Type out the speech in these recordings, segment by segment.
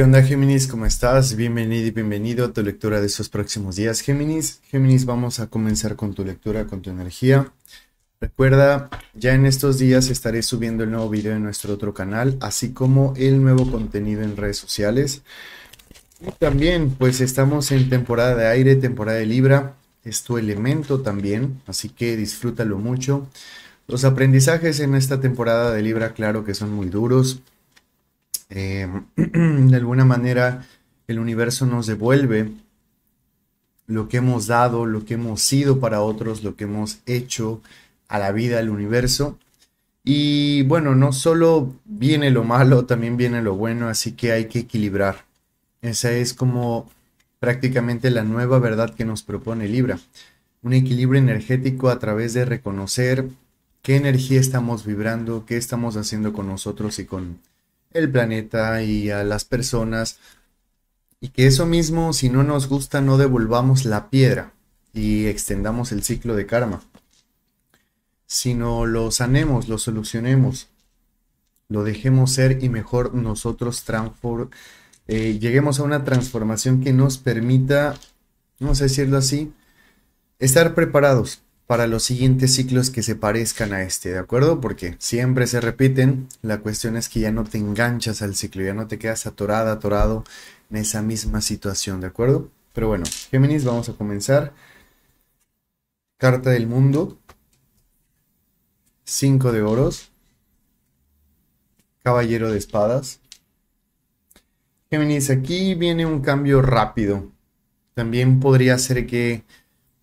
¿Qué onda Géminis? ¿Cómo estás? Bienvenido y bienvenido a tu lectura de estos próximos días. Géminis, Géminis, vamos a comenzar con tu lectura, con tu energía. Recuerda, ya en estos días estaré subiendo el nuevo video en nuestro otro canal, así como el nuevo contenido en redes sociales. también, pues estamos en temporada de aire, temporada de Libra, es tu elemento también, así que disfrútalo mucho. Los aprendizajes en esta temporada de Libra, claro que son muy duros, Em, de alguna manera el universo nos devuelve lo que hemos dado, lo que hemos sido para otros, lo que hemos hecho a la vida, al universo. Y bueno, no solo viene lo malo, también viene lo bueno, así que hay que equilibrar. Esa es como prácticamente la nueva verdad que nos propone Libra. Un equilibrio energético a través de reconocer qué energía estamos vibrando, qué estamos haciendo con nosotros y con, el planeta y a las personas. Y que eso mismo, si no nos gusta, no devolvamos la piedra y extendamos el ciclo de karma, sino lo sanemos, lo solucionemos, lo dejemos ser y mejor nosotros eh, lleguemos a una transformación que nos permita, No sé decirlo así, estar preparados para los siguientes ciclos que se parezcan a este, ¿de acuerdo? Porque siempre se repiten, la cuestión es que ya no te enganchas al ciclo, ya no te quedas atorado, atorado en esa misma situación, ¿de acuerdo? Pero bueno, Géminis, vamos a comenzar. Carta del mundo. 5 de oros. Caballero de espadas. Géminis, aquí viene un cambio rápido. También podría ser que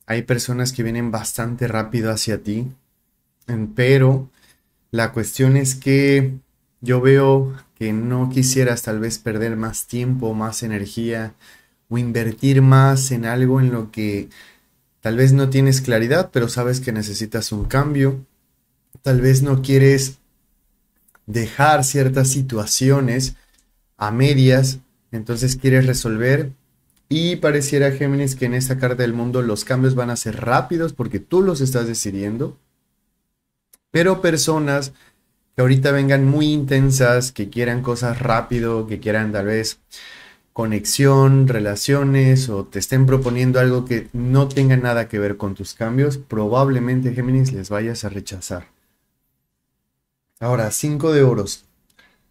hay personas que vienen bastante rápido hacia ti, pero la cuestión es que yo veo que no quisieras tal vez perder más tiempo, más energía o invertir más en algo en lo que tal vez no tienes claridad, pero sabes que necesitas un cambio. Tal vez no quieres dejar ciertas situaciones a medias, entonces quieres resolver y pareciera, Géminis, que en esta carta del mundo los cambios van a ser rápidos porque tú los estás decidiendo. Pero personas que ahorita vengan muy intensas, que quieran cosas rápido, que quieran tal vez conexión, relaciones o te estén proponiendo algo que no tenga nada que ver con tus cambios, probablemente Géminis les vayas a rechazar. Ahora, 5 de oros.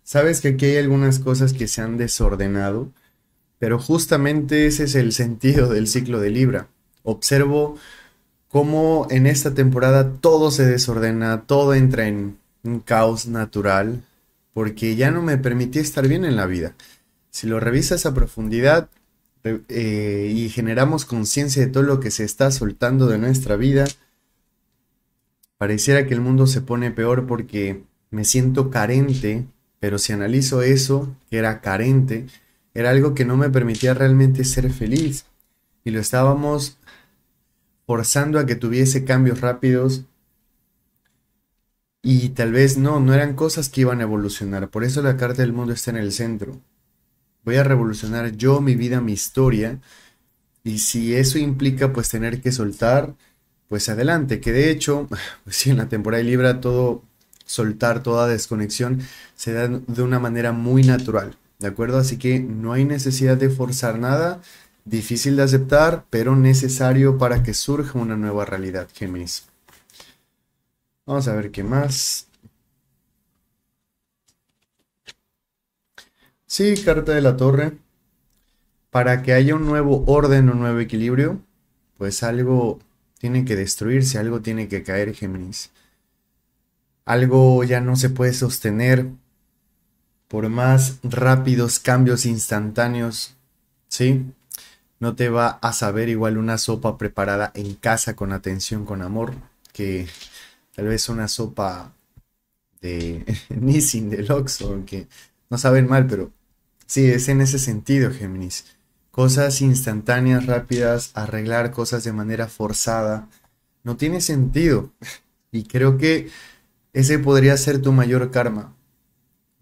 Sabes que aquí hay algunas cosas que se han desordenado pero justamente ese es el sentido del ciclo de Libra. Observo cómo en esta temporada todo se desordena, todo entra en un caos natural, porque ya no me permití estar bien en la vida. Si lo revisas a profundidad eh, eh, y generamos conciencia de todo lo que se está soltando de nuestra vida, pareciera que el mundo se pone peor porque me siento carente, pero si analizo eso, que era carente, era algo que no me permitía realmente ser feliz y lo estábamos forzando a que tuviese cambios rápidos y tal vez no, no eran cosas que iban a evolucionar. Por eso la carta del mundo está en el centro. Voy a revolucionar yo mi vida, mi historia. Y si eso implica pues tener que soltar, pues adelante. Que de hecho, si pues, en la temporada de Libra todo soltar, toda desconexión se da de una manera muy natural. ¿de acuerdo? Así que no hay necesidad de forzar nada, difícil de aceptar, pero necesario para que surja una nueva realidad, Géminis. Vamos a ver qué más. Sí, carta de la torre. Para que haya un nuevo orden, un nuevo equilibrio, pues algo tiene que destruirse, algo tiene que caer, Géminis. Algo ya no se puede sostener, por más rápidos cambios instantáneos, ¿sí? No te va a saber igual una sopa preparada en casa con atención, con amor, que tal vez una sopa de Nissin, de Loxo, que no saben mal, pero sí, es en ese sentido, Géminis. Cosas instantáneas, rápidas, arreglar cosas de manera forzada, no tiene sentido. Y creo que ese podría ser tu mayor karma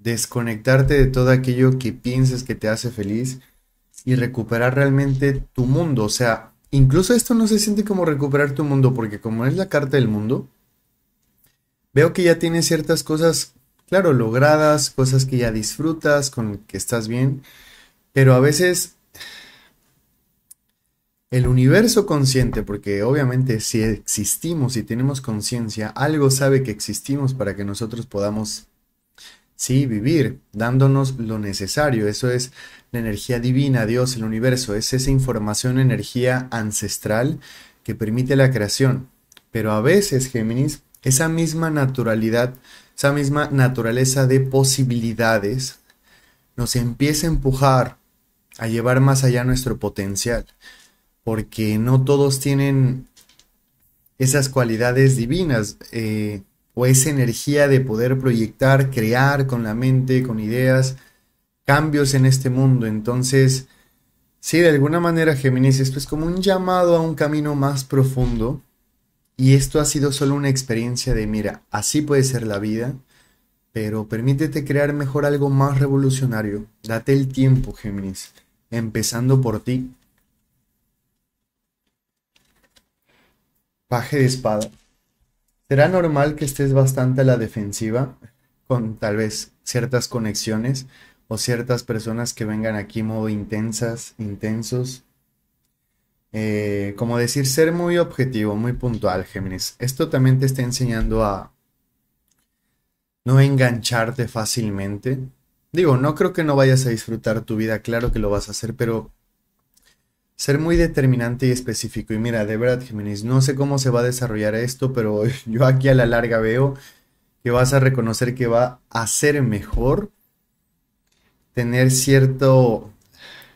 desconectarte de todo aquello que pienses que te hace feliz y recuperar realmente tu mundo. O sea, incluso esto no se siente como recuperar tu mundo, porque como es la carta del mundo, veo que ya tienes ciertas cosas, claro, logradas, cosas que ya disfrutas, con que estás bien, pero a veces el universo consciente, porque obviamente si existimos y tenemos conciencia, algo sabe que existimos para que nosotros podamos Sí, vivir, dándonos lo necesario. Eso es la energía divina, Dios, el universo. Es esa información, energía ancestral que permite la creación. Pero a veces, Géminis, esa misma naturalidad, esa misma naturaleza de posibilidades, nos empieza a empujar a llevar más allá nuestro potencial. Porque no todos tienen esas cualidades divinas. Eh, o esa energía de poder proyectar, crear con la mente, con ideas, cambios en este mundo. Entonces, sí, de alguna manera, Géminis, esto es como un llamado a un camino más profundo. Y esto ha sido solo una experiencia de, mira, así puede ser la vida, pero permítete crear mejor algo más revolucionario. Date el tiempo, Géminis, empezando por ti. Paje de espada. ¿Será normal que estés bastante a la defensiva con tal vez ciertas conexiones o ciertas personas que vengan aquí modo intensas, intensos? Eh, como decir, ser muy objetivo, muy puntual, Géminis. Esto también te está enseñando a no engancharte fácilmente. Digo, no creo que no vayas a disfrutar tu vida, claro que lo vas a hacer, pero ser muy determinante y específico. Y mira, de verdad, Géminis, no sé cómo se va a desarrollar esto, pero yo aquí a la larga veo que vas a reconocer que va a ser mejor tener cierto,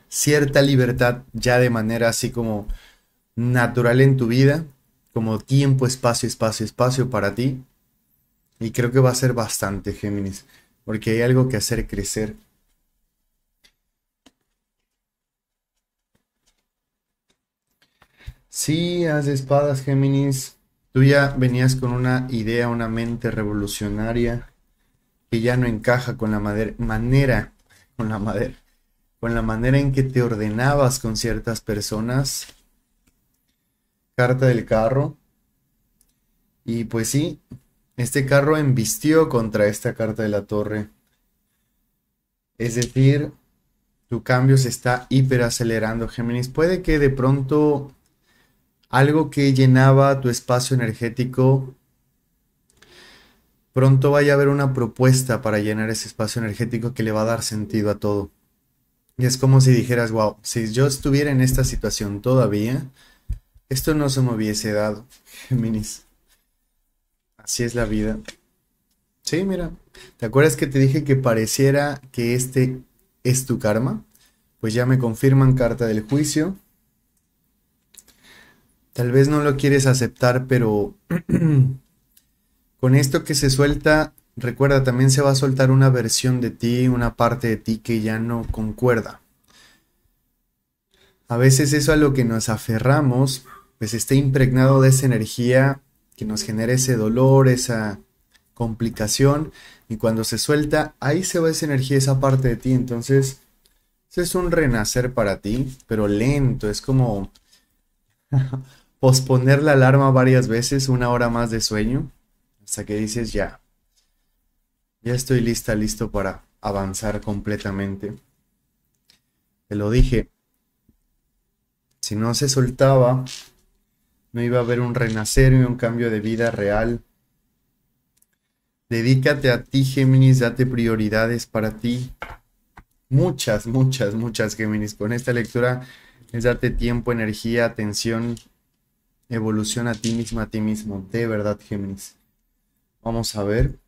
cierta libertad ya de manera así como natural en tu vida, como tiempo, espacio, espacio, espacio para ti. Y creo que va a ser bastante, Géminis, porque hay algo que hacer crecer Sí, haz de espadas, Géminis. Tú ya venías con una idea, una mente revolucionaria que ya no encaja con la manera, con la madera, con la manera en que te ordenabas con ciertas personas. Carta del carro. Y pues sí, este carro embistió contra esta carta de la torre. Es decir, tu cambio se está hiperacelerando, Géminis. Puede que de pronto algo que llenaba tu espacio energético, pronto vaya a haber una propuesta para llenar ese espacio energético que le va a dar sentido a todo. Y es como si dijeras, wow, si yo estuviera en esta situación todavía, esto no se me hubiese dado, Géminis. Así es la vida. Sí, mira, ¿te acuerdas que te dije que pareciera que este es tu karma? Pues ya me confirman carta del juicio Tal vez no lo quieres aceptar, pero con esto que se suelta, recuerda, también se va a soltar una versión de ti, una parte de ti que ya no concuerda. A veces eso a lo que nos aferramos, pues está impregnado de esa energía que nos genera ese dolor, esa complicación, y cuando se suelta, ahí se va esa energía, esa parte de ti. Entonces, es un renacer para ti, pero lento, es como posponer la alarma varias veces, una hora más de sueño, hasta que dices ya, ya estoy lista, listo para avanzar completamente. Te lo dije, si no se soltaba, no iba a haber un renacer y un cambio de vida real. Dedícate a ti, Géminis, date prioridades para ti. Muchas, muchas, muchas, Géminis. Con esta lectura es darte tiempo, energía, atención, Evoluciona a ti misma, a ti mismo. De verdad, Géminis. Vamos a ver.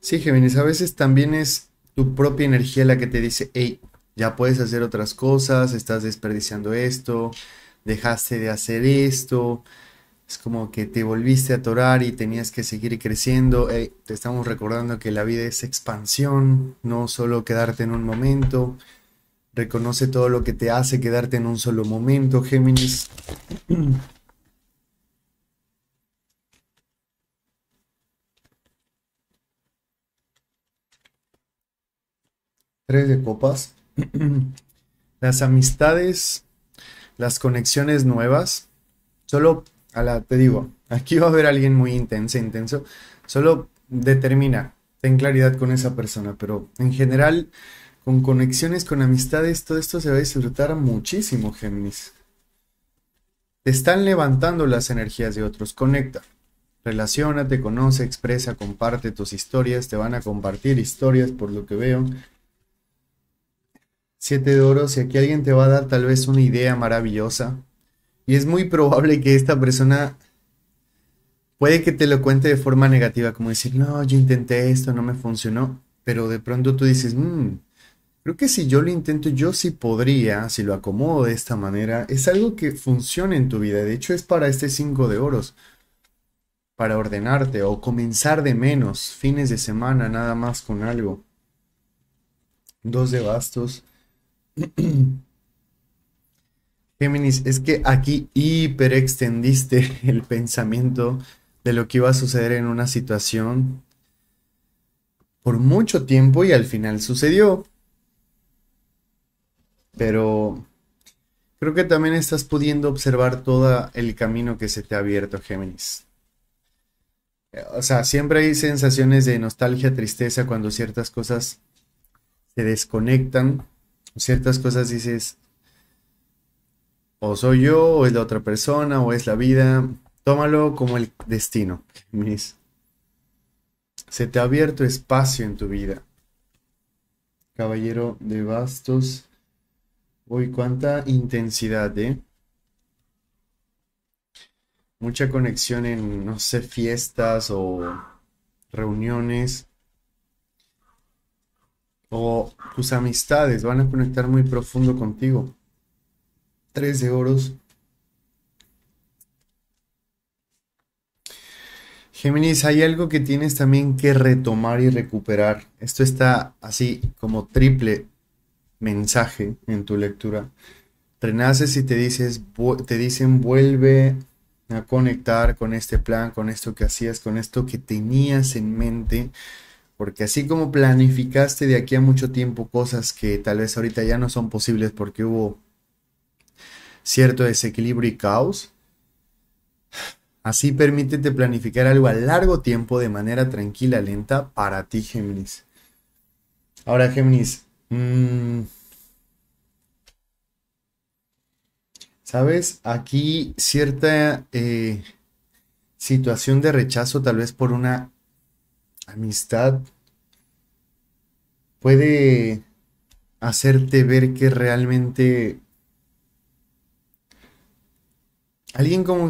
Sí, Géminis, a veces también es tu propia energía la que te dice, hey, ya puedes hacer otras cosas, estás desperdiciando esto, dejaste de hacer esto. Es como que te volviste a atorar y tenías que seguir creciendo. te estamos recordando que la vida es expansión, no solo quedarte en un momento. Reconoce todo lo que te hace quedarte en un solo momento, Géminis. Tres de copas. Las amistades, las conexiones nuevas. Solo, a la, te digo, aquí va a haber alguien muy intenso, intenso. Solo determina, ten claridad con esa persona, pero en general con conexiones, con amistades, todo esto se va a disfrutar muchísimo, Géminis. Te están levantando las energías de otros, conecta. te conoce, expresa, comparte tus historias, te van a compartir historias por lo que veo. Siete de oro, si aquí alguien te va a dar tal vez una idea maravillosa, y es muy probable que esta persona puede que te lo cuente de forma negativa, como decir, no, yo intenté esto, no me funcionó, pero de pronto tú dices, mmm, Creo que si yo lo intento, yo sí podría, si lo acomodo de esta manera, es algo que funcione en tu vida. De hecho, es para este 5 de oros, para ordenarte o comenzar de menos, fines de semana, nada más con algo. Dos de bastos. Géminis, es que aquí hiper extendiste el pensamiento de lo que iba a suceder en una situación por mucho tiempo y al final sucedió pero creo que también estás pudiendo observar todo el camino que se te ha abierto, Géminis. Eh, o sea, siempre hay sensaciones de nostalgia, tristeza cuando ciertas cosas se desconectan, ciertas cosas dices, o soy yo, o es la otra persona, o es la vida. Tómalo como el destino, Géminis. Se te ha abierto espacio en tu vida. Caballero de bastos. Uy, cuánta intensidad, ¿eh? Mucha conexión en, no sé, fiestas o reuniones. O tus amistades van a conectar muy profundo contigo. Tres de oros. Géminis, hay algo que tienes también que retomar y recuperar. Esto está así como triple mensaje en tu lectura. Renaces y te, dices, te dicen vuelve a conectar con este plan, con esto que hacías, con esto que tenías en mente. Porque así como planificaste de aquí a mucho tiempo cosas que tal vez ahorita ya no son posibles porque hubo cierto desequilibrio y caos, así permítete planificar algo a largo tiempo de manera tranquila, lenta para ti, Géminis. Ahora, Géminis, Mm. Sabes, aquí cierta eh, situación de rechazo, tal vez por una amistad, puede hacerte ver que realmente alguien como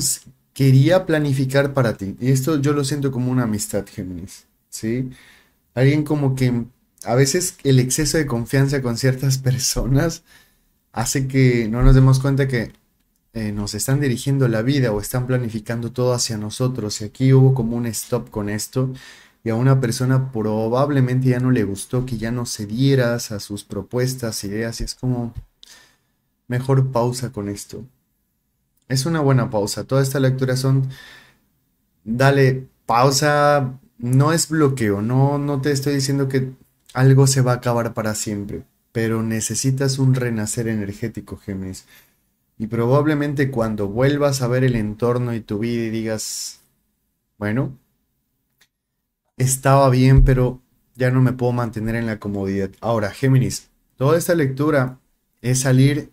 quería planificar para ti. Y esto yo lo siento como una amistad, Géminis, ¿sí? Alguien como que a veces el exceso de confianza con ciertas personas hace que no nos demos cuenta que eh, nos están dirigiendo la vida o están planificando todo hacia nosotros. Y aquí hubo como un stop con esto. Y a una persona probablemente ya no le gustó que ya no cedieras a sus propuestas, ideas. Y es como, mejor pausa con esto. Es una buena pausa. Toda esta lectura son, dale pausa. No es bloqueo, no, no te estoy diciendo que algo se va a acabar para siempre, pero necesitas un renacer energético, Géminis. Y probablemente cuando vuelvas a ver el entorno y tu vida y digas, bueno, estaba bien, pero ya no me puedo mantener en la comodidad. Ahora, Géminis, toda esta lectura es salir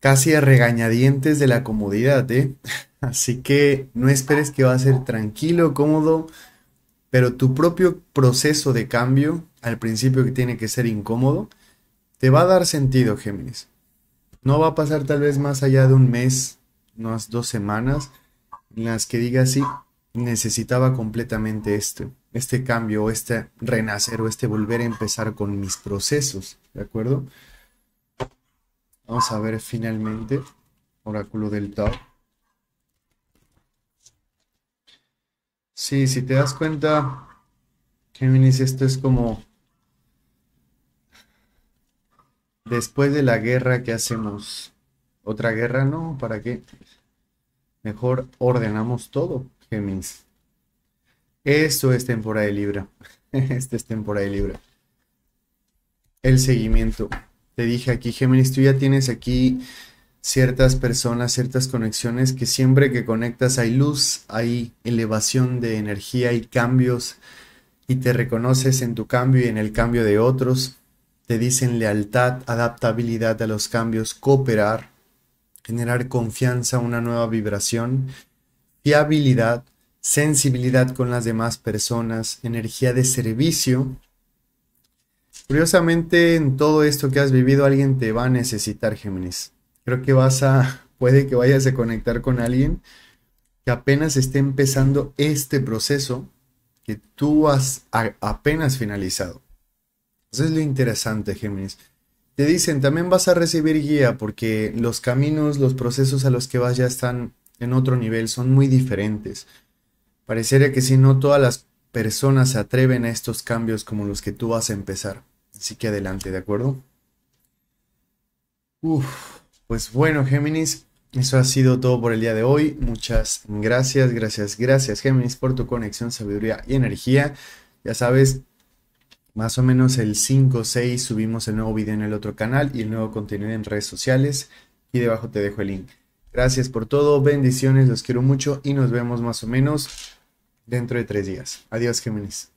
casi a regañadientes de la comodidad, ¿eh? Así que no esperes que va a ser tranquilo, cómodo, pero tu propio proceso de cambio, al principio que tiene que ser incómodo, te va a dar sentido, Géminis. No va a pasar tal vez más allá de un mes, unas dos semanas, en las que digas, sí, necesitaba completamente esto, este cambio, o este renacer o este volver a empezar con mis procesos, ¿de acuerdo? Vamos a ver finalmente, oráculo del Tao. Sí, si te das cuenta, Géminis, esto es como después de la guerra que hacemos. Otra guerra, ¿no? ¿Para qué? Mejor ordenamos todo, Géminis. Esto es temporada de Libra. Esto es temporada de Libra. El seguimiento. Te dije aquí, Géminis, tú ya tienes aquí ciertas personas, ciertas conexiones que siempre que conectas hay luz, hay elevación de energía y cambios y te reconoces en tu cambio y en el cambio de otros. Te dicen lealtad, adaptabilidad a los cambios, cooperar, generar confianza, una nueva vibración, fiabilidad, sensibilidad con las demás personas, energía de servicio, Curiosamente, en todo esto que has vivido, alguien te va a necesitar, Géminis. Creo que vas a, puede que vayas a conectar con alguien que apenas esté empezando este proceso que tú has apenas finalizado. Eso es lo interesante, Géminis. Te dicen, también vas a recibir guía porque los caminos, los procesos a los que vas ya están en otro nivel, son muy diferentes. Parecería que si no todas las personas se atreven a estos cambios como los que tú vas a empezar. Así que adelante, ¿de acuerdo? Uf. Pues bueno, Géminis, eso ha sido todo por el día de hoy. Muchas gracias, gracias, gracias, Géminis, por tu conexión, sabiduría y energía. Ya sabes, más o menos el 5 o 6 subimos el nuevo video en el otro canal y el nuevo contenido en redes sociales. Y debajo te dejo el link. Gracias por todo, bendiciones, los quiero mucho y nos vemos más o menos dentro de tres días. Adiós, Géminis.